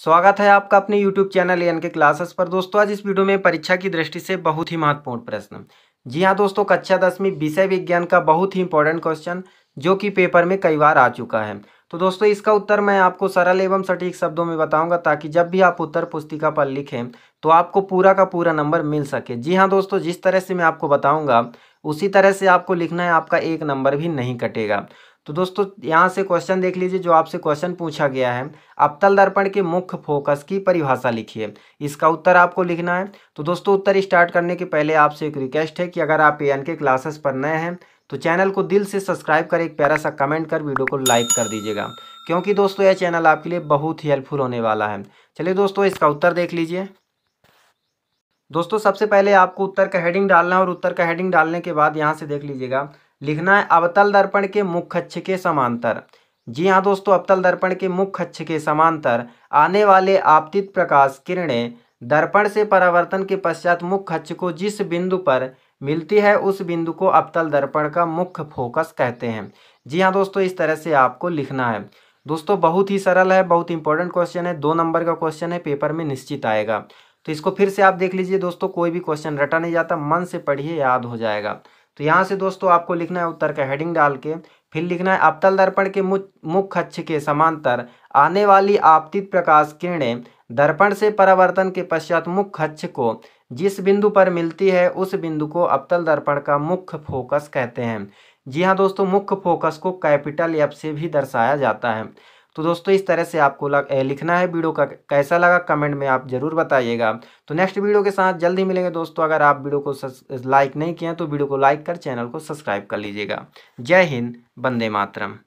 स्वागत है आपका अपने YouTube channel N K classes पर दोस्तों आज इस वीडियो में परीक्षा की दृष्टि से बहुत ही महत्वपूर्ण प्रश्न जी हाँ दोस्तों कक्षा दसवीं विषय विज्ञान का बहुत ही इंपॉर्टेंट क्वेश्चन जो कि पेपर में कई बार आ चुका है तो दोस्तों इसका उत्तर मैं आपको सरल एवं सटीक शब्दों में बताऊंगा ताकि जब भी आप उत्तर पुस्तिका पर लिखें तो आपको पूरा का पूरा नंबर मिल सके जी हाँ दोस्तों जिस तरह से मैं आपको बताऊंगा उसी तरह से आपको लिखना है आपका एक नंबर भी नहीं कटेगा तो दोस्तों यहाँ से क्वेश्चन देख लीजिए जो आपसे क्वेश्चन पूछा गया है अवतल दर्पण के मुख्य फोकस की परिभाषा लिखिए इसका उत्तर आपको लिखना है तो दोस्तों उत्तर स्टार्ट करने के पहले आपसे एक रिक्वेस्ट है कि अगर आप ए के क्लासेस पर नए हैं तो चैनल को दिल से सब्सक्राइब कर एक प्यारा सा कमेंट कर वीडियो को लाइक कर दीजिएगा क्योंकि दोस्तों यह चैनल आपके लिए बहुत ही हेल्पफुल होने वाला है चलिए दोस्तों इसका उत्तर देख लीजिए दोस्तों सबसे पहले आपको उत्तर का हेडिंग डालना है और उत्तर का हेडिंग डालने के बाद यहाँ से देख लीजिएगा लिखना है अवतल दर्पण के मुख्य अक्ष के समांतर जी हाँ दोस्तों अवतल दर्पण के मुख्य अक्ष के समांतर आने वाले आपतित प्रकाश किरणें दर्पण से परावर्तन के पश्चात मुख्य अक्ष को जिस बिंदु पर मिलती है उस बिंदु को अवतल दर्पण का मुख्य फोकस कहते हैं जी हाँ दोस्तों इस तरह से आपको लिखना है दोस्तों बहुत ही सरल है बहुत इंपॉर्टेंट क्वेश्चन है दो नंबर का क्वेश्चन है पेपर में निश्चित आएगा तो इसको फिर से आप देख लीजिए दोस्तों कोई भी क्वेश्चन रटा नहीं जाता मन से पढ़िए याद हो जाएगा तो यहाँ से दोस्तों आपको लिखना है उत्तर का हेडिंग डाल के फिर लिखना है अवतल दर्पण के मुख्य अक्ष के समांतर आने वाली आपतित प्रकाश किरणें दर्पण से परावर्तन के पश्चात मुख्य अक्ष को जिस बिंदु पर मिलती है उस बिंदु को अवतल दर्पण का मुख्य फोकस कहते हैं जी हाँ दोस्तों मुख्य फोकस को कैपिटल एफ से भी दर्शाया जाता है तो दोस्तों इस तरह से आपको लिखना है वीडियो का कैसा लगा कमेंट में आप ज़रूर बताइएगा तो नेक्स्ट वीडियो के साथ जल्दी मिलेंगे दोस्तों अगर आप वीडियो को लाइक नहीं किया तो वीडियो को लाइक कर चैनल को सब्सक्राइब कर लीजिएगा जय हिंद बंदे मातरम